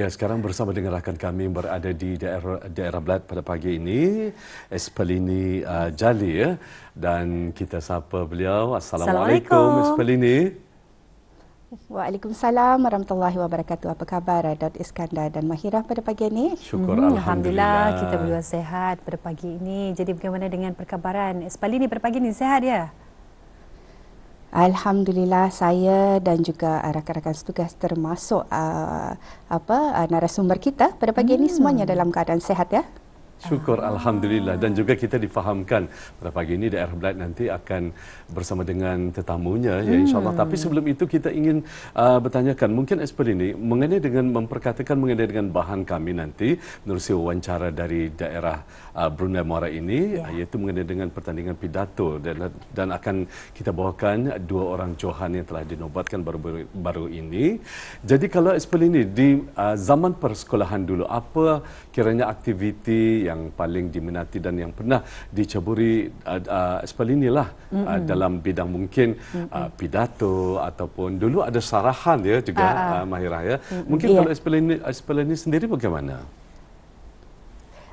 Ya, sekarang bersama dengan rakan kami berada di daerah daerah Blat pada pagi ini, Espelini uh, Jali ya. Dan kita sapa beliau. Assalamualaikum, Assalamualaikum. Espelini. Waalaikumsalam warahmatullahi wabarakatuh. Apa khabar Daud Iskandar dan Mahira pada pagi ini? Syukur hmm. alhamdulillah. alhamdulillah kita berdua sehat pada pagi ini. Jadi bagaimana dengan perkabaran Espalini pada pagi ini? Sehat ya? Alhamdulillah saya dan juga ah, rakan-rakan setugas termasuk uh, apa uh, narasumber kita pada pagi hmm. ini semuanya dalam keadaan sehat ya. Syukur Alhamdulillah dan juga kita difahamkan pada pagi ini daerah Blight nanti akan bersama dengan tetamunya ya insyaAllah. Hmm. Tapi sebelum itu kita ingin uh, bertanyakan mungkin expert ini mengenai dengan memperkatakan mengenai dengan bahan kami nanti menurut wawancara dari daerah uh, Brunei Muara ini yeah. iaitu mengenai dengan pertandingan pidato dan, dan akan kita bawakan dua orang Johan yang telah dinobatkan baru-baru baru ini. Jadi kalau expert ini di uh, zaman persekolahan dulu apa kiranya aktiviti ya, yang paling diminati dan yang pernah diceburi uh, uh, lah mm -hmm. uh, dalam bidang mungkin mm -hmm. uh, pidato ataupun dulu ada sarahan ya juga ah, ah. uh, uh. uh, Mahira ya. Mm -hmm. Mungkin yeah. kalau Espelini, ini sendiri bagaimana?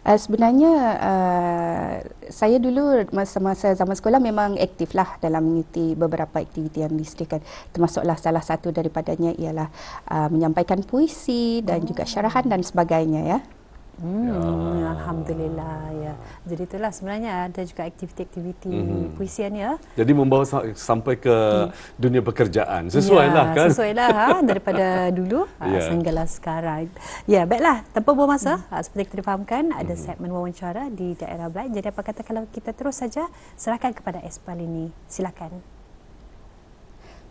Uh, sebenarnya uh, saya dulu masa-masa zaman sekolah memang aktiflah dalam mengikuti beberapa aktiviti yang disediakan termasuklah salah satu daripadanya ialah uh, menyampaikan puisi dan juga syarahan dan sebagainya ya. Hmm, ya. Alhamdulillah ya. Jadi itulah sebenarnya ada juga aktiviti-aktiviti mm-hmm. puisian ya. Jadi membawa sampai ke hmm. dunia pekerjaan. Sesuai ya, lah kan. Sesuai lah ha, daripada dulu ha, ya. sehingga lah sekarang. Ya, baiklah. Tanpa buang masa, hmm. Ha, seperti kita fahamkan ada mm-hmm. segmen wawancara di daerah Black. Jadi apa kata kalau kita terus saja serahkan kepada Espal ini. Silakan.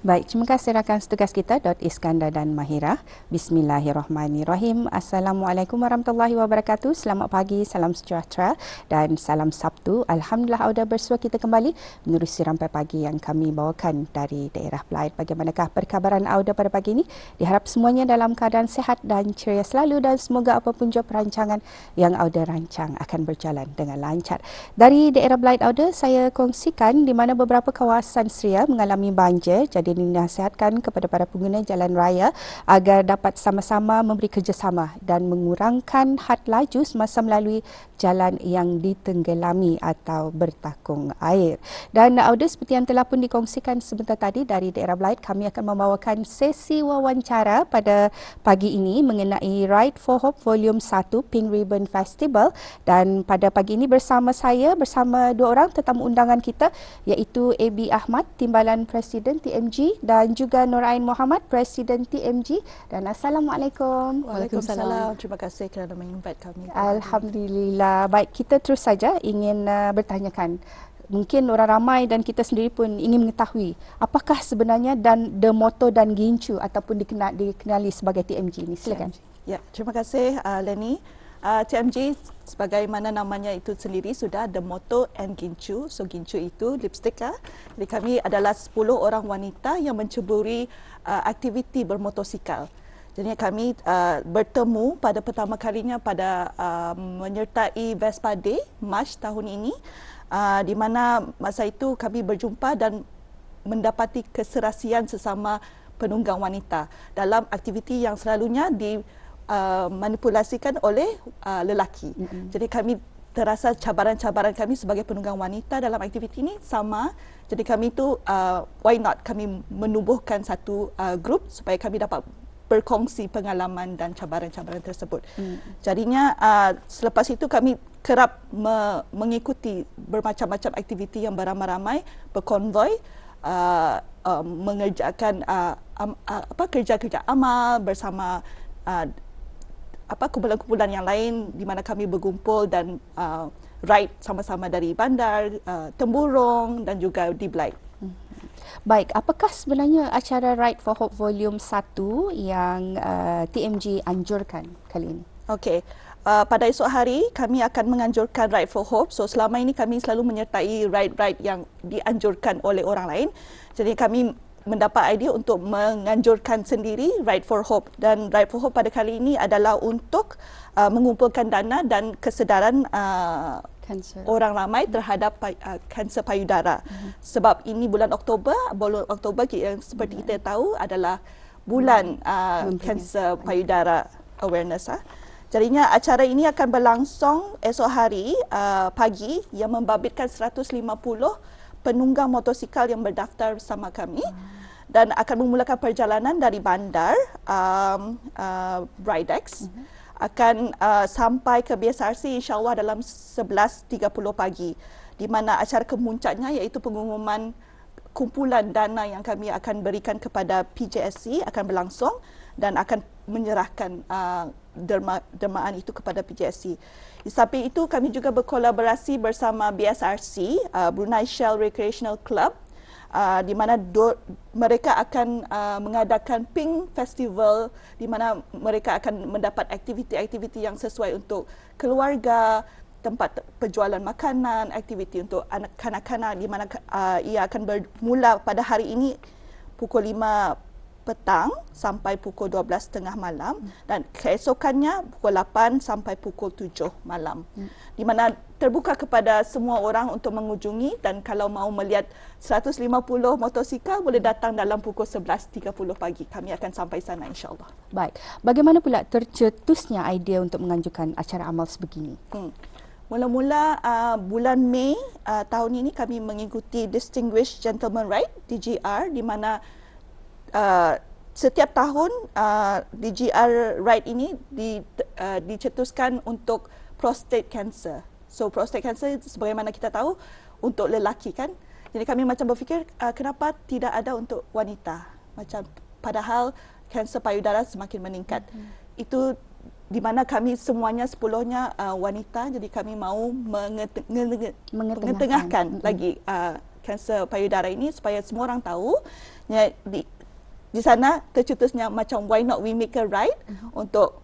Baik, terima kasih rakan setugas kita Dr. Iskandar dan Mahira. Bismillahirrahmanirrahim. Assalamualaikum warahmatullahi wabarakatuh. Selamat pagi, salam sejahtera dan salam Sabtu. Alhamdulillah Auda bersua kita kembali menerusi rampai pagi yang kami bawakan dari daerah Blight. Bagaimanakah perkabaran Auda pada pagi ini? Diharap semuanya dalam keadaan sehat dan ceria selalu dan semoga apa pun job rancangan yang Auda rancang akan berjalan dengan lancar. Dari daerah Blight Auda, saya kongsikan di mana beberapa kawasan Seria mengalami banjir. Jadi dia dinasihatkan kepada para pengguna jalan raya agar dapat sama-sama memberi kerjasama dan mengurangkan had laju semasa melalui jalan yang ditenggelami atau bertakung air. Dan audio seperti yang telah pun dikongsikan sebentar tadi dari daerah Blight, kami akan membawakan sesi wawancara pada pagi ini mengenai Ride for Hope Volume 1 Pink Ribbon Festival dan pada pagi ini bersama saya bersama dua orang tetamu undangan kita iaitu AB Ahmad Timbalan Presiden TMG Haji dan juga Nur Ain Muhammad, Presiden TMG. Dan Assalamualaikum. Waalaikumsalam. Terima kasih kerana mengimpat kami. Alhamdulillah. Baik, kita terus saja ingin uh, bertanyakan. Mungkin orang ramai dan kita sendiri pun ingin mengetahui apakah sebenarnya dan the motto dan gincu ataupun dikenali, sebagai TMG ini. Silakan. Ya, terima kasih uh, Lenny uh, ah, TMJ sebagaimana namanya itu sendiri sudah The Moto and Ginchu. So Ginchu itu lipstick lah. Jadi kami adalah 10 orang wanita yang mencuburi uh, ah, aktiviti bermotosikal. Jadi kami uh, bertemu pada pertama kalinya pada uh, menyertai Vespa Day, March tahun ini. Uh, di mana masa itu kami berjumpa dan mendapati keserasian sesama penunggang wanita dalam aktiviti yang selalunya di Uh, manipulasikan oleh uh, lelaki. Mm-hmm. Jadi kami terasa cabaran-cabaran kami sebagai penunggang wanita dalam aktiviti ini sama. Jadi kami itu uh, why not kami menubuhkan satu uh, grup supaya kami dapat berkongsi pengalaman dan cabaran-cabaran tersebut. Mm. Jadinya uh, selepas itu kami kerap me- mengikuti bermacam-macam aktiviti yang beramai-ramai, berkonvoi, uh, uh, mengerjakan uh, um, uh, apa kerja-kerja amal bersama uh, apa kumpulan-kumpulan yang lain di mana kami berkumpul dan uh, ride sama-sama dari bandar, uh, temburong dan juga di Blight. Mm-hmm. Baik, apakah sebenarnya acara Ride for Hope Volume 1 yang uh, TMG anjurkan kali ini? Okey, uh, pada esok hari kami akan menganjurkan Ride for Hope. So selama ini kami selalu menyertai ride-ride yang dianjurkan oleh orang lain. Jadi kami mendapat idea untuk menganjurkan sendiri Right for Hope dan Right for Hope pada kali ini adalah untuk uh, mengumpulkan dana dan kesedaran uh, Cancer. orang ramai terhadap uh, kanser uh, payudara. Mm-hmm. Sebab ini bulan Oktober, bulan Oktober yang seperti mm kita tahu adalah bulan uh, kanser uh, payudara awareness. Uh. Jadinya acara ini akan berlangsung esok hari uh, pagi yang membabitkan 150 penunggang motosikal yang berdaftar bersama kami. Mm-hmm dan akan memulakan perjalanan dari bandar um, uh, Bridex. Mm-hmm. Akan uh, sampai ke BSRC insyaAllah dalam 11.30 pagi di mana acara kemuncaknya iaitu pengumuman kumpulan dana yang kami akan berikan kepada PJSC akan berlangsung dan akan menyerahkan uh, derma, dermaan itu kepada PJSC. Di samping itu kami juga berkolaborasi bersama BSRC, uh, Brunei Shell Recreational Club uh, di mana do, mereka akan uh, mengadakan Pink Festival di mana mereka akan mendapat aktiviti-aktiviti yang sesuai untuk keluarga, tempat penjualan makanan, aktiviti untuk anak kanak-kanak di mana uh, ia akan bermula pada hari ini pukul 5 petang sampai pukul 12.30 malam dan keesokannya pukul 8 sampai pukul 7 malam. Di mana terbuka kepada semua orang untuk mengunjungi dan kalau mahu melihat 150 motosikal boleh datang dalam pukul 11.30 pagi. Kami akan sampai sana insyaAllah. Baik. Bagaimana pula tercetusnya idea untuk menganjurkan acara amal sebegini? Hmm. Mula-mula uh, bulan Mei uh, tahun ini kami mengikuti Distinguished Gentleman Ride, DGR, di mana Uh, setiap tahun uh, DGR right ini di, uh, dicetuskan untuk prostate cancer. So prostate cancer sebagaimana kita tahu untuk lelaki kan. Jadi kami macam berfikir uh, kenapa tidak ada untuk wanita. Macam padahal kanser payudara semakin meningkat. Hmm. Itu di mana kami semuanya sepuluhnya uh, wanita jadi kami mahu mengetengahkan, mengetengahkan hmm. lagi uh, kanser payudara ini supaya semua orang tahu di sana tercetusnya macam why not we make a ride mm-hmm. untuk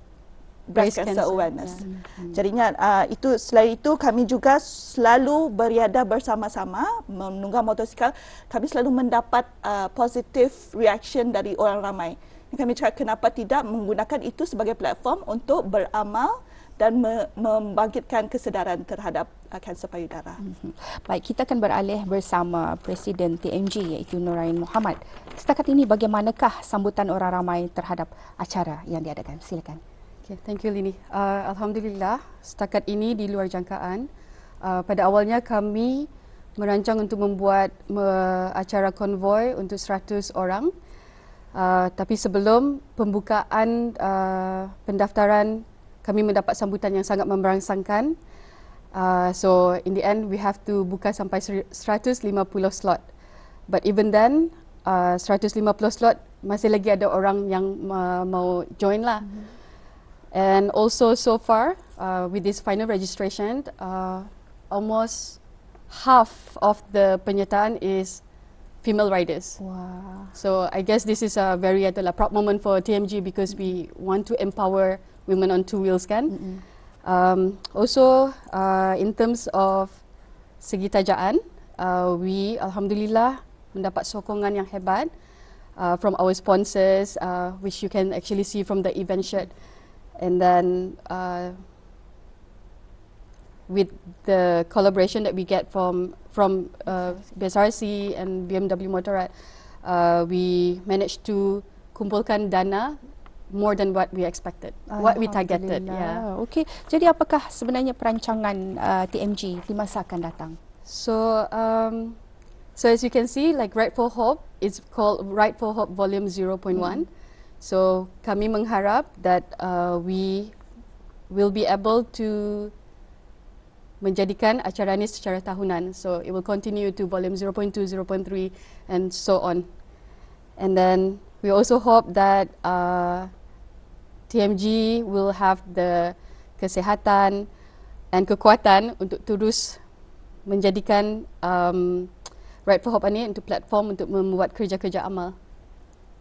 breast cancer, cancer awareness. Yeah. Mm-hmm. Jadinya uh, itu selain itu kami juga selalu beriada bersama-sama menunggang motosikal. Kami selalu mendapat uh, positive reaction dari orang ramai. Kami cakap kenapa tidak menggunakan itu sebagai platform untuk beramal dan me- membangkitkan kesedaran terhadap kanser payudara. Mm-hmm. Baik, kita akan beralih bersama Presiden TMG iaitu Nurain Muhammad. Setakat ini bagaimanakah sambutan orang ramai terhadap acara yang diadakan? Silakan. Okay, thank you Lini. Uh, Alhamdulillah, setakat ini di luar jangkaan. Uh, pada awalnya kami merancang untuk membuat me- acara konvoy untuk 100 orang. Uh, tapi sebelum pembukaan uh, pendaftaran kami mendapat sambutan yang sangat memberangsangkan. Uh, so in the end we have to buka sampai seratus lima puluh slot. But even then uh, seratus lima puluh slot masih lagi ada orang yang uh, mau join lah. Mm-hmm. And also so far uh, with this final registration uh, almost half of the penyertaan is female riders. Wow. So I guess this is a very adalah proud moment for TMG because we want to empower women on two wheels kan. Mm-hmm. Um, also, uh, in terms of segi tajaan, uh, we alhamdulillah mendapat sokongan yang hebat uh, from our sponsors, uh, which you can actually see from the event shirt. And then, uh, with the collaboration that we get from from uh, BSRC and BMW Motorrad, uh, we managed to kumpulkan dana more than what we expected what we targeted yeah okay jadi apakah sebenarnya perancangan uh, TMG di masa akan datang so um, so as you can see like right for hope it's called right for hope volume 0.1 hmm. so kami mengharap that uh, we will be able to menjadikan acara ini secara tahunan so it will continue to volume 0.2 0.3 and so on and then we also hope that uh, TMG will have the kesehatan dan kekuatan untuk terus menjadikan um, Right for Hope ini untuk platform untuk membuat kerja-kerja amal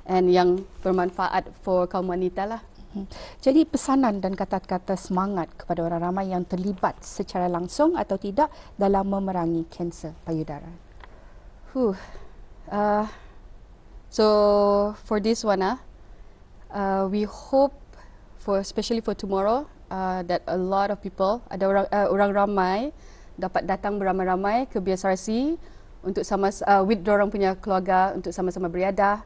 and yang bermanfaat for kaum wanita lah. Hmm. Jadi pesanan dan kata-kata semangat kepada orang ramai yang terlibat secara langsung atau tidak dalam memerangi kanser payudara. Huh. Uh, so for this one ah, uh, we hope for especially for tomorrow uh, that a lot of people ada orang uh, orang ramai dapat datang beramai-ramai ke BSRC untuk sama uh, with orang punya keluarga untuk sama-sama beriadah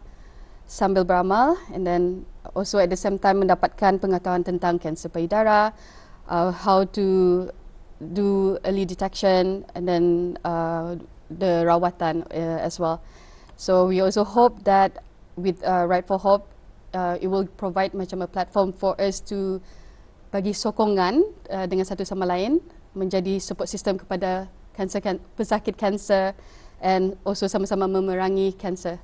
sambil beramal and then also at the same time mendapatkan pengetahuan tentang kanser payudara uh, how to do early detection and then uh, the rawatan uh, as well so we also hope that with uh, right for hope uh, it will provide macam a platform for us to bagi sokongan uh, dengan satu sama lain menjadi support system kepada kanser kan pesakit kanser and also sama-sama memerangi kanser.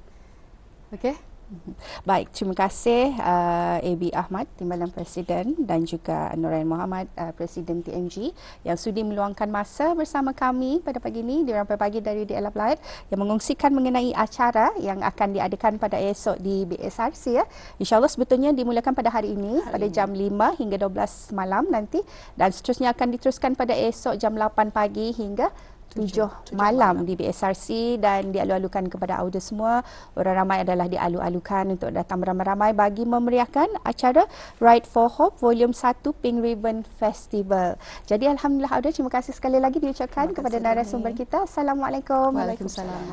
Okay. Mhm. Baik, terima kasih uh, AB Ahmad, Timbalan Presiden dan juga Nurain Muhammad, uh, Presiden TNG, yang sudi meluangkan masa bersama kami pada pagi ini di Rampai Pagi dari DL Applied yang mengungsikan mengenai acara yang akan diadakan pada esok di BSRC. Ya. InsyaAllah sebetulnya dimulakan pada hari ini hari pada ini. jam 5 hingga 12 malam nanti dan seterusnya akan diteruskan pada esok jam 8 pagi hingga tujuh malam di BSRC dan dialu-alukan kepada audiens semua. Orang ramai adalah dialu-alukan untuk datang ramai-ramai bagi memeriahkan acara Ride for Hope Volume 1 Pink Ribbon Festival. Jadi Alhamdulillah audiens, terima kasih sekali lagi diucapkan kepada narasumber kita. Assalamualaikum. Waalaikumsalam.